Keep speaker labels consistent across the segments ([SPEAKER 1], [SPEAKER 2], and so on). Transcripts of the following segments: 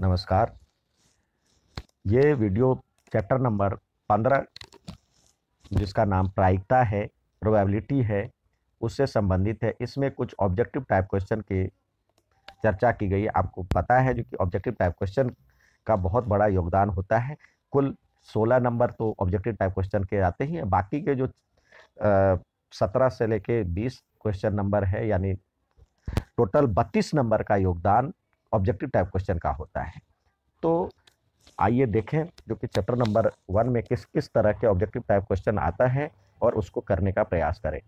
[SPEAKER 1] नमस्कार ये video chapter number पंद्रह जिसका नाम प्रायिकता है प्रोबेबिलिटी है उससे संबंधित है इसमें कुछ ऑब्जेक्टिव टाइप क्वेश्चन की चर्चा की गई आपको पता है जो कि ऑब्जेक्टिव टाइप क्वेश्चन का बहुत बड़ा योगदान होता है कुल सोलह नंबर तो ऑब्जेक्टिव टाइप क्वेश्चन के आते ही हैं बाकी के जो सत्रह से लेके बीस क्वेश्चन नंबर है यानी टोटल बत्तीस नंबर का योगदान ऑब्जेक्टिव टाइप क्वेश्चन का होता है तो आइए देखें जो कि चैप्टर नंबर वन में किस किस तरह के ऑब्जेक्टिव टाइप क्वेश्चन आता है और उसको करने का प्रयास करें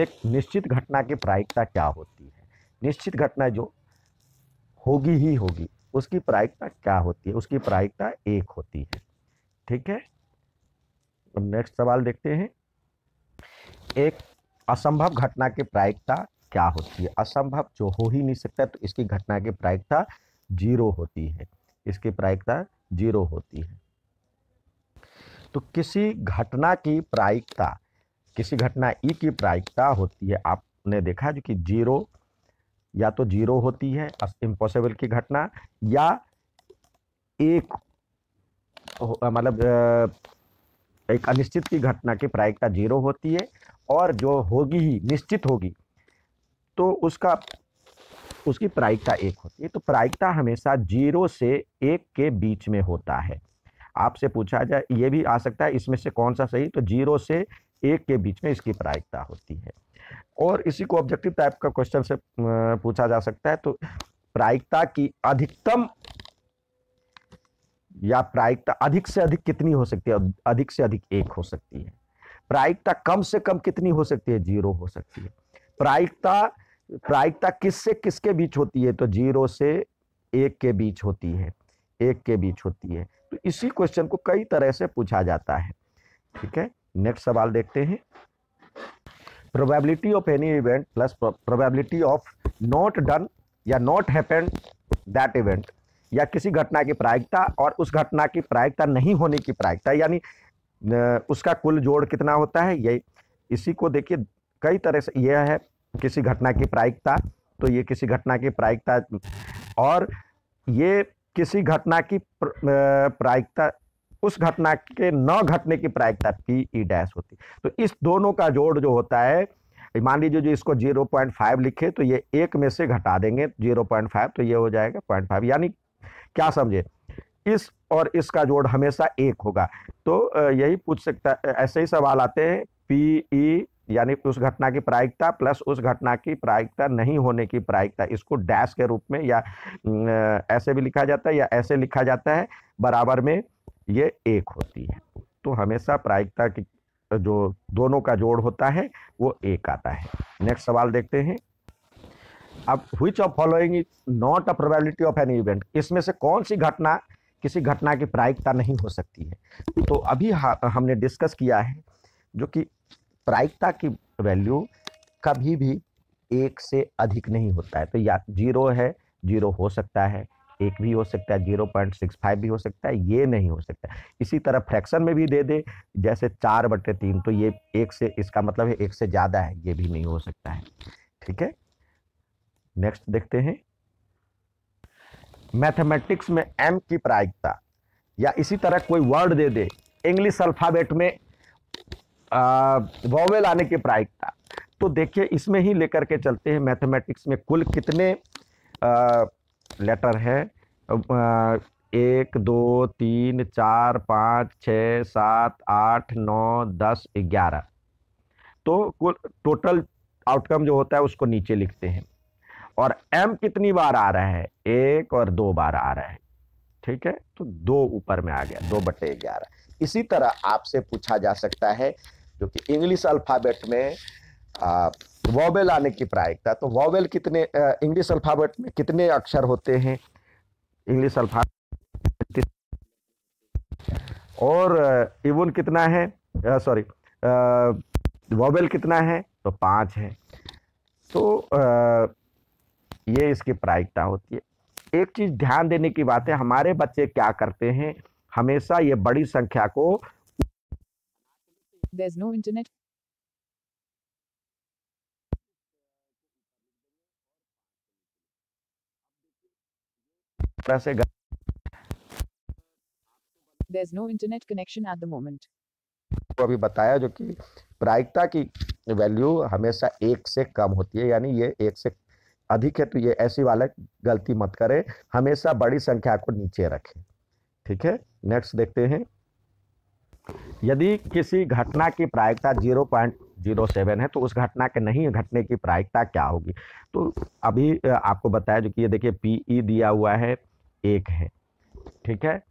[SPEAKER 1] एक निश्चित घटना की प्रायिकता क्या होती है निश्चित घटना जो होगी ही होगी उसकी प्रायिकता क्या होती है उसकी प्रायिकता एक होती है ठीक है नेक्स्ट सवाल देखते हैं एक असंभव घटना की प्रायिकता क्या होती है असंभव जो हो ही नहीं सकता तो इसकी घटना की प्रायिकता जीरो होती है इसकी प्रायिकता जीरो होती है तो किसी घटना की प्रायिकता किसी घटना ई की प्रायिकता होती है आपने देखा जो कि जीरो या तो जीरो होती है इम्पॉसिबल की घटना या एक मतलब एक अनिश्चित की घटना की प्रायिकता जीरो होती है और जो होगी ही निश्चित होगी तो उसका उसकी प्रायिकता एक होती है तो प्रायिकता हमेशा जीरो से एक के बीच में होता है आपसे पूछा जाए ये भी आ सकता है इसमें से कौन सा सही तो जीरो से एक के बीच में इसकी प्रायिकता होती है और इसी को ऑब्जेक्टिव टाइप का क्वेश्चन से पूछा जा सकता है तो प्रायिकता की अधिकतम या प्रायिकता अधिक से अधिक कितनी हो सकती है अधिक से अधिक एक हो सकती है प्रायिकता कम से कम कितनी हो सकती है जीरो हो सकती है प्रायिकता प्रायिकता किस से किसके बीच होती है तो जीरो से एक के बीच होती है एक के बीच होती है तो इसी क्वेश्चन को कई तरह से पूछा जाता है ठीक है नेक्स्ट सवाल देखते हैं probability of any event plus probability of not done या नॉट हैपन दैट इवेंट या किसी घटना की प्रायिकता और उस घटना की प्रायिकता नहीं होने की प्रायिकता यानी उसका कुल जोड़ कितना होता है ये इसी को देखिए कई तरह से यह है किसी घटना की प्रायिकता तो ये किसी घटना की प्रायिकता और ये किसी घटना की प्रायिकता उस घटना के न घटने की प्रायिकता पी ई डैश होती तो इस दोनों का जोड़ जो होता है मान लीजिए जो इसको 0.5 लिखे तो ये एक में से घटा देंगे 0.5 तो ये हो जाएगा 0.5 यानी क्या समझे इस और इसका जोड़ हमेशा एक होगा तो यही पूछ सकता ऐसे ही सवाल आते हैं पी ई e, यानी उस घटना की प्रायिकता प्लस उस घटना की प्रायिकता नहीं होने की प्रायिकता इसको डैश के रूप में या ऐसे भी लिखा जाता है या ऐसे लिखा जाता है बराबर में ये एक होती है तो हमेशा प्रायिकता की जो दोनों का जोड़ होता है वो एक आता है नेक्स्ट सवाल देखते हैं अब which of following is not a probability of an event इसमें से कौन सी घटना किसी घटना की प्रायिकता नहीं हो सकती है तो अभी हमने डिस्कस किया है जो कि प्रायिकता की वैल्यू कभी भी एक से अधिक नहीं होता है तो या जीरो है जीरो हो सकता है एक भी हो सकता है जीरो पॉइंट सिक्स फाइव भी हो सकता है ये नहीं हो सकता इसी तरह फ्रैक्शन में भी दे दे जैसे चार बटे तीन तो ये एक से इसका मतलब है एक से ज़्यादा है ये भी नहीं हो सकता है ठीक है नेक्स्ट देखते हैं मैथमेटिक्स में एम की प्रायिकता या इसी तरह कोई वर्ड दे दे इंग्लिश अल्फ़ाबेट में वॉवेल आने की प्रायिकता तो देखिए इसमें ही लेकर के चलते हैं मैथमेटिक्स में कुल कितने आ, लेटर आ, एक दो तीन चार पाँच छ सात आठ नौ दस ग्यारह तो कुल टोटल आउटकम जो होता है उसको नीचे लिखते हैं और एम कितनी बार आ रहा है एक और दो बार आ रहा है ठीक है तो दो ऊपर में आ गया दो बटे ग्यारह इसी तरह आपसे पूछा जा सकता है क्योंकि इंग्लिश अल्फ़ाबेट में वॉवेल आने की प्रायिकता तो वॉवेल कितने इंग्लिश अल्फ़ाबेट में कितने अक्षर होते हैं इंग्लिश अल्फ़ाबेट और इवन कितना है सॉरी वॉवेल कितना है तो पाँच है तो आ, ये इसकी प्रायिकता होती है एक चीज़ ध्यान देने की बात है हमारे बच्चे क्या करते हैं हमेशा ये बड़ी संख्या को There's no internet. There's no internet connection at the moment. तो अभी बताया जो कि प्रायिकता की वैल्यू हमेशा एक से कम होती है यानी ये एक से अधिक है तो ये ऐसी वाला गलती मत करें हमेशा बड़ी संख्या को नीचे रखें ठीक है नेक्स्ट देखते हैं यदि किसी घटना की प्रायिकता जीरो पॉइंट जीरो सेवन है तो उस घटना के नहीं घटने की प्रायिकता क्या होगी तो अभी आपको बताया जो कि ये देखिए पी ई दिया हुआ है एक है ठीक है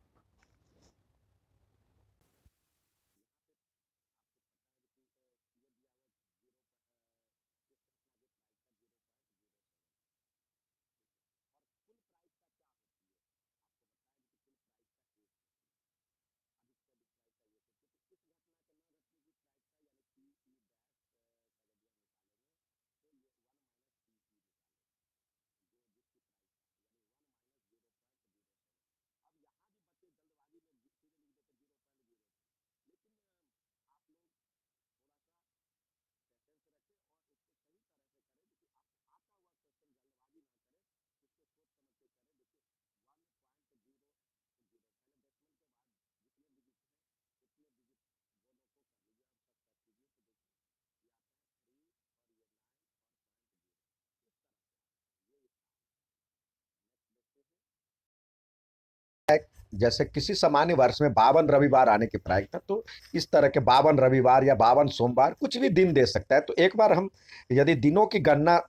[SPEAKER 1] जैसे किसी सामान्य वर्ष में बावन रविवार आने की प्रायिकता तो इस तरह के बावन रविवार या बावन सोमवार कुछ भी दिन दे सकता है तो एक बार हम यदि दिनों की गणना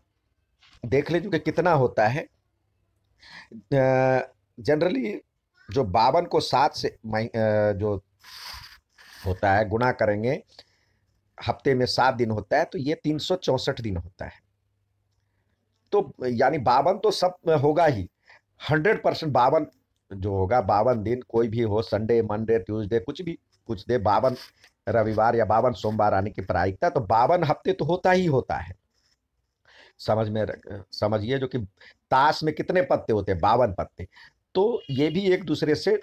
[SPEAKER 1] देख लीजिए कि कितना होता है जनरली जो बावन को सात से जो होता है गुणा करेंगे हफ्ते में सात दिन होता है तो ये तीन सौ चौंसठ दिन होता है तो यानी बावन तो सब होगा ही हंड्रेड परसेंट बावन जो होगा बावन दिन कोई भी हो संडे मंडे ट्यूसडे कुछ भी कुछ दे बावन रविवार या बावन सोमवार आने की प्रायिकता तो बावन हफ्ते तो होता ही होता है समझ में समझिए जो कि ताश में कितने पत्ते होते हैं बावन पत्ते तो ये भी एक दूसरे से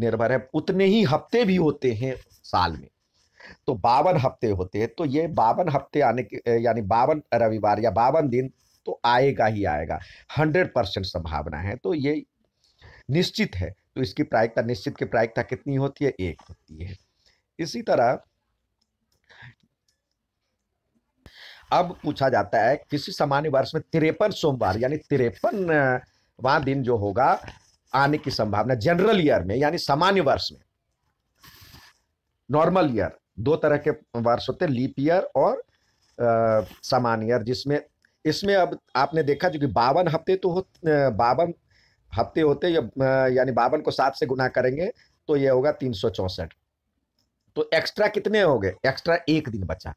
[SPEAKER 1] निर्भर है उतने ही हफ्ते भी होते हैं साल में तो बावन हफ्ते होते हैं तो ये बावन हफ्ते आने के यानी बावन रविवार या बावन दिन तो आएगा ही आएगा हंड्रेड परसेंट संभावना है तो ये निश्चित है तो इसकी प्रायिकता निश्चित की प्रायिकता कितनी होती है एक होती है इसी तरह अब पूछा जाता है किसी सामान्य वर्ष में तिरपन सोमवार यानी वहां दिन जो होगा आने की संभावना जनरल ईयर में यानी सामान्य वर्ष में नॉर्मल ईयर दो तरह के वर्ष होते हैं लीप ईयर और सामान्य ईयर जिसमें इसमें अब आपने देखा जो कि बावन हफ्ते तो हो बावन हफ्ते होते यानी बावन को सात से गुना करेंगे तो ये होगा तीन सौ चौंसठ तो एक्स्ट्रा कितने हो गए एक्स्ट्रा एक दिन बचा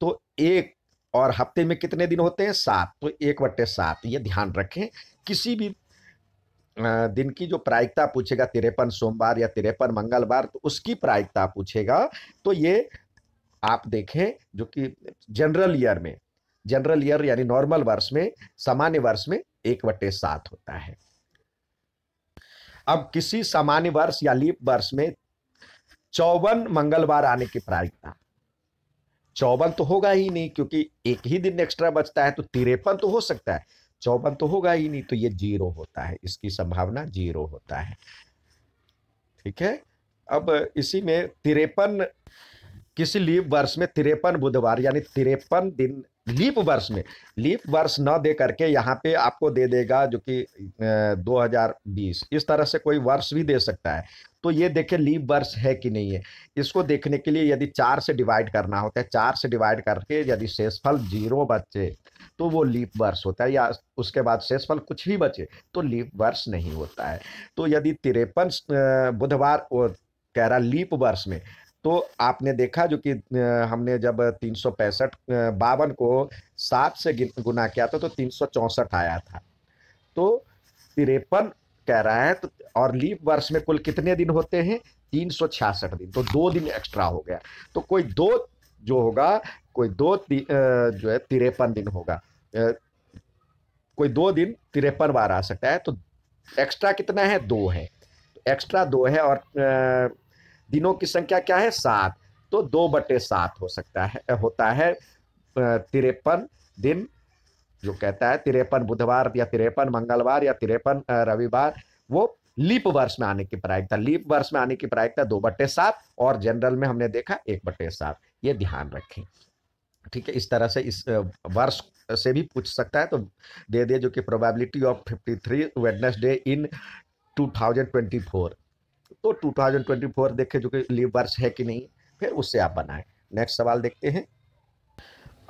[SPEAKER 1] तो एक और हफ्ते में कितने दिन होते हैं सात तो एक बट्टे सात ये ध्यान रखें किसी भी दिन की जो प्रायिकता पूछेगा तिरपन सोमवार या तिरपन मंगलवार तो उसकी प्रायिकता पूछेगा तो ये आप देखें जो कि जनरल ईयर में जनरल ईयर यानी नॉर्मल वर्ष में सामान्य वर्ष में एक बट्टे सात होता है अब किसी सामान्य वर्ष या लीप वर्ष में चौवन मंगलवार आने की प्रायिकता चौवन तो होगा ही नहीं क्योंकि एक ही दिन एक्स्ट्रा बचता है तो तिरपन तो हो सकता है चौवन तो होगा ही नहीं तो ये जीरो होता है इसकी संभावना जीरो होता है ठीक है अब इसी में तिरपन किसी लीप वर्ष में तिरपन बुधवार यानी तिरपन दिन लीप वर्ष में लीप वर्ष न दे करके यहाँ पे आपको दे देगा जो कि 2020 इस तरह से कोई वर्ष भी दे सकता है तो ये देखिए लीप वर्ष है कि नहीं है इसको देखने के लिए यदि चार से डिवाइड करना होता है चार से डिवाइड करके यदि शेषफल जीरो बचे तो वो लीप वर्ष होता है या उसके बाद शेषफल कुछ भी बचे तो लीप वर्ष नहीं होता है तो यदि तिरपन बुधवार कह रहा लीप वर्ष में तो आपने देखा जो कि हमने जब तीन सौ पैंसठ बावन को सात से गुना किया था तो तीन सौ चौंसठ आया था तो तिरपन कह रहा है तो और लीप वर्ष में कुल कितने दिन होते हैं तीन सौ छियासठ दिन तो दो दिन एक्स्ट्रा हो गया तो कोई दो जो होगा कोई दो जो है तिरपन दिन होगा कोई दो दिन तिरपन बार आ सकता है तो एक्स्ट्रा कितना है दो है एक्स्ट्रा दो है और दिनों की संख्या क्या है सात तो दो बटे सात हो सकता है होता है तिरपन दिन जो कहता है तिरपन बुधवार या तिरपन मंगलवार या तिरपन रविवार वो लीप वर्ष में आने की प्रायिकता लीप वर्ष में आने की प्रायिकता दो बट्टे सात और जनरल में हमने देखा एक बट्टे सात ये ध्यान रखें ठीक है इस तरह से इस वर्ष से भी पूछ सकता है तो दे दे जो कि probability of fifty three Wednesday in two thousand twenty four तो 2024 देखें जो कि लीव वर्ष है कि नहीं फिर उससे आप बनाएं नेक्स्ट सवाल देखते हैं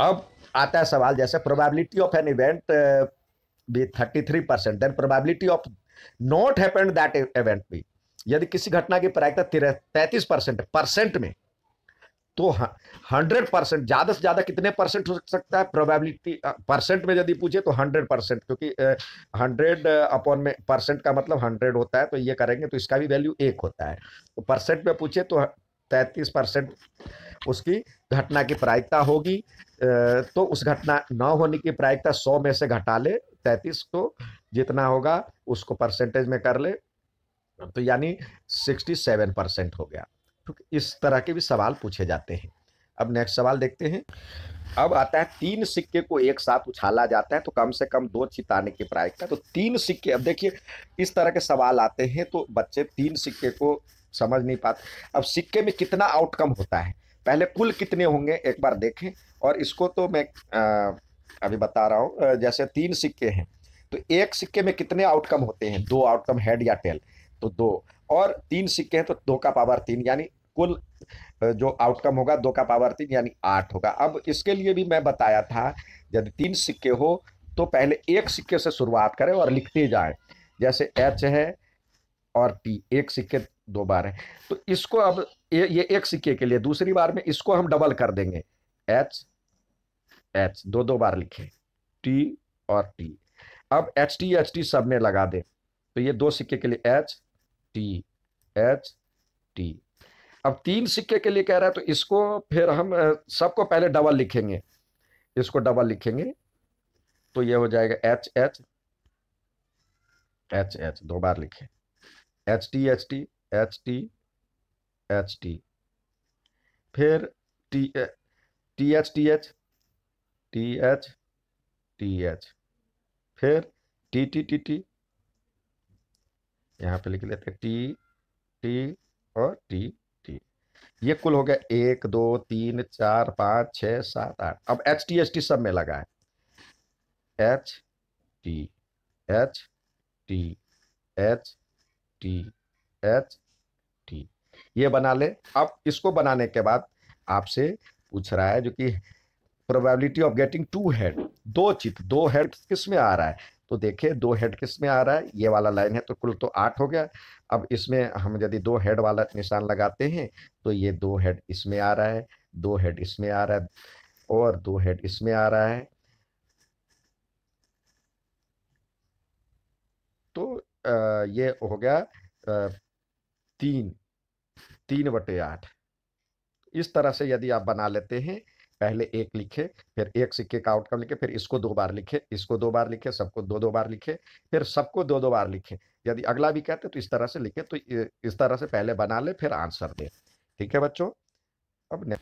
[SPEAKER 1] अब आता है सवाल जैसे probability of an event be thirty three percent then probability of not happened that event भी यदि किसी घटना की प्रायिकता तैतीस परसेंट परसेंट में तो हंड्रेड परसेंट ज्यादा से ज्यादा कितने परसेंट हो सकता है प्रोबेबिलिटी परसेंट में यदि पूछे तो हंड्रेड परसेंट क्योंकि हंड्रेड अपॉन में परसेंट का मतलब हंड्रेड होता है तो ये करेंगे तो इसका भी वैल्यू एक होता है तो परसेंट में पूछे तो तैतीस परसेंट उसकी घटना की प्रायिकता होगी तो उस घटना न होने की प्रायिकता सौ में से घटा ले तैतीस को जितना होगा उसको परसेंटेज में कर ले तो यानी सिक्सटी सेवन परसेंट हो गया तो इस तरह के भी सवाल पूछे जाते हैं अब नेक्स्ट सवाल देखते हैं अब आता है तीन सिक्के को एक साथ उछाला जाता है तो कम से कम दो चिताने की प्रायिकता तो तीन सिक्के अब देखिए इस तरह के सवाल आते हैं तो बच्चे तीन सिक्के को समझ नहीं पाते अब सिक्के में कितना आउटकम होता है पहले कुल कितने होंगे एक बार देखें और इसको तो मैं आ, अभी बता रहा हूँ जैसे तीन सिक्के हैं तो एक सिक्के में कितने आउटकम होते हैं दो आउटकम हेड या टेल तो दो और तीन सिक्के हैं तो दो का पावर तीन यानी कुल जो आउटकम होगा दो का पावर तीन यानी आठ होगा अब इसके लिए भी मैं बताया था यदि तीन सिक्के हो तो पहले एक सिक्के से शुरुआत करें और लिखते जाएं जैसे एच है और टी एक सिक्के दो बार है तो इसको अब ये, ये एक सिक्के के लिए दूसरी बार में इसको हम डबल कर देंगे एच एच दो दो बार लिखें टी और टी अब एच टी एच टी सब में लगा दें तो ये दो सिक्के के लिए एच टी एच टी अब तीन सिक्के के लिए कह रहा है तो इसको फिर हम सबको पहले डबल लिखेंगे इसको डबल लिखेंगे तो ये हो जाएगा एच एच एच एच दो बार लिखें H T H T H T H T फिर T T H T H T H T H फिर टी टी टी टी यहाँ पे लिख लेते हैं टी टी और टी टी ये कुल हो गया एक दो तीन चार पाँच छ सात आठ अब एच टी एच टी सब में लगा है H T H T H T H T ये बना ले अब इसको बनाने के बाद आपसे पूछ रहा है जो कि probability of getting two head दो चित दो हेड किस में आ रहा है तो देखिए दो हेड किस में आ रहा है ये वाला लाइन है तो कुल तो आठ हो गया अब इसमें हम यदि दो हेड वाला निशान लगाते हैं तो ये दो हेड इसमें आ रहा है दो हेड इसमें आ रहा है और दो हेड इसमें आ रहा है तो आ, ये हो गया आ, तीन तीन बटे आठ इस तरह से यदि आप बना लेते हैं पहले एक लिखे फिर एक सिक्के का आउटकम लिखे फिर इसको दो बार लिखे इसको दो बार लिखे सबको दो दो बार लिखे फिर सबको दो दो बार लिखे यदि अगला भी कहते तो इस तरह से लिखे तो इस तरह से पहले बना ले फिर आंसर दे ठीक है बच्चों अब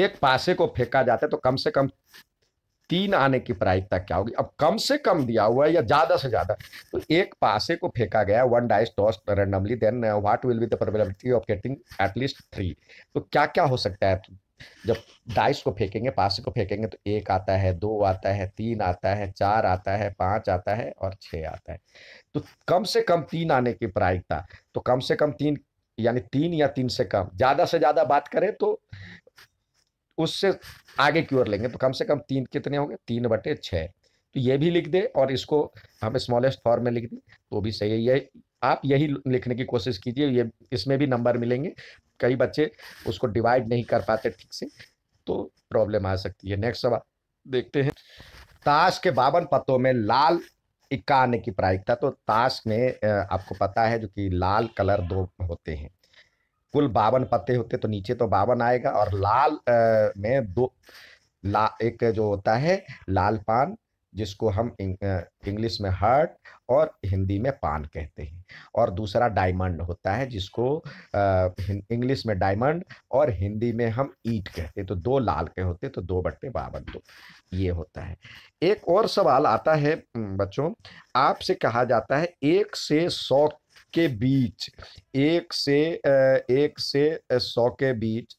[SPEAKER 1] एक पासे को फेंका जाता है तो कम से कम तीन आने की प्रायिकता क्या होगी अब कम से कम दिया हुआ है या ज्यादा से ज्यादा तो एक पासे को फेंका गया one dice toss randomly then what will be the probability of getting at least three तो क्या क्या हो सकता है जब डाइस को फेंकेंगे पास को फेंकेंगे तो एक आता है दो आता है तीन आता है चार आता है पांच आता है और छः आता है तो कम से कम तीन आने की प्रायिकता तो कम से कम तीन यानी तीन या तीन से कम ज़्यादा से ज़्यादा बात करें तो उससे आगे की ओर लेंगे तो कम से कम तीन कितने होंगे तीन बटे छः तो ये भी लिख दे और इसको हम स्मॉलेस्ट फॉर्म में लिख दें तो भी सही है ये आप यही लिखने की कोशिश कीजिए ये इसमें भी नंबर मिलेंगे कई बच्चे उसको डिवाइड नहीं कर पाते ठीक से तो प्रॉब्लम आ सकती है नेक्स्ट सवाल देखते हैं ताश के बावन पत्तों में लाल इक्का आने की प्रायिकता तो ताश में आपको पता है जो कि लाल कलर दो होते हैं कुल बावन पत्ते होते तो नीचे तो बावन आएगा और लाल में दो ला एक जो होता है लाल पान जिसको हम इंग्लिश में हार्ट और हिंदी में पान कहते हैं और दूसरा डायमंड होता है जिसको इंग्लिश में डायमंड और हिंदी में हम ईट कहते हैं तो दो लाल के होते तो दो बट्टे बावन दो तो ये होता है एक और सवाल आता है बच्चों आपसे कहा जाता है एक से सौ के बीच एक से एक से सौ के बीच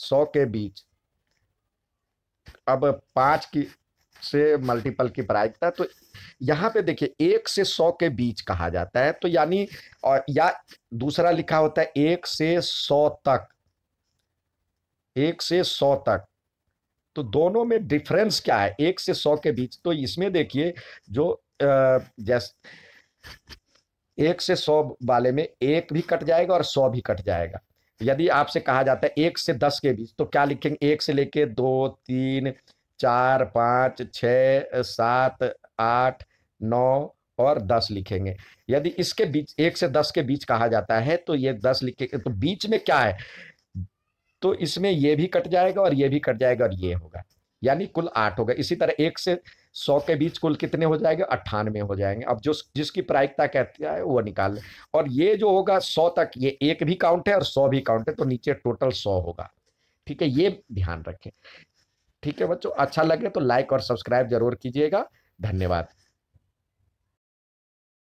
[SPEAKER 1] सौ के बीच अब पाँच की से मल्टीपल की प्रायिकता तो यहाँ पे देखिए एक से सौ के बीच कहा जाता है तो यानी और या दूसरा लिखा होता है एक से सौ तक एक से सौ तक तो दोनों में डिफरेंस क्या है एक से सौ के बीच तो इसमें देखिए जो जैसे एक से सौ वाले में एक भी कट जाएगा और सौ भी कट जाएगा यदि आपसे कहा जाता है एक से दस के बीच तो क्या लिखेंगे एक से लेके दो तीन चार पाँच छ सात आठ नौ और दस लिखेंगे यदि इसके बीच एक से दस के बीच कहा जाता है तो ये दस लिखे तो बीच में क्या है तो इसमें ये भी कट जाएगा और ये भी कट जाएगा और ये होगा यानी कुल आठ होगा इसी तरह एक से सौ के बीच कुल कितने हो जाएंगे अट्ठानवे हो जाएंगे अब जो जिसकी प्रायिकता कहती है वो निकाल लें और ये जो होगा सौ तक ये एक भी काउंट है और सौ भी काउंट है तो नीचे टोटल सौ होगा ठीक है ये ध्यान रखें ठीक है बच्चों अच्छा लगे तो लाइक और सब्सक्राइब जरूर कीजिएगा धन्यवाद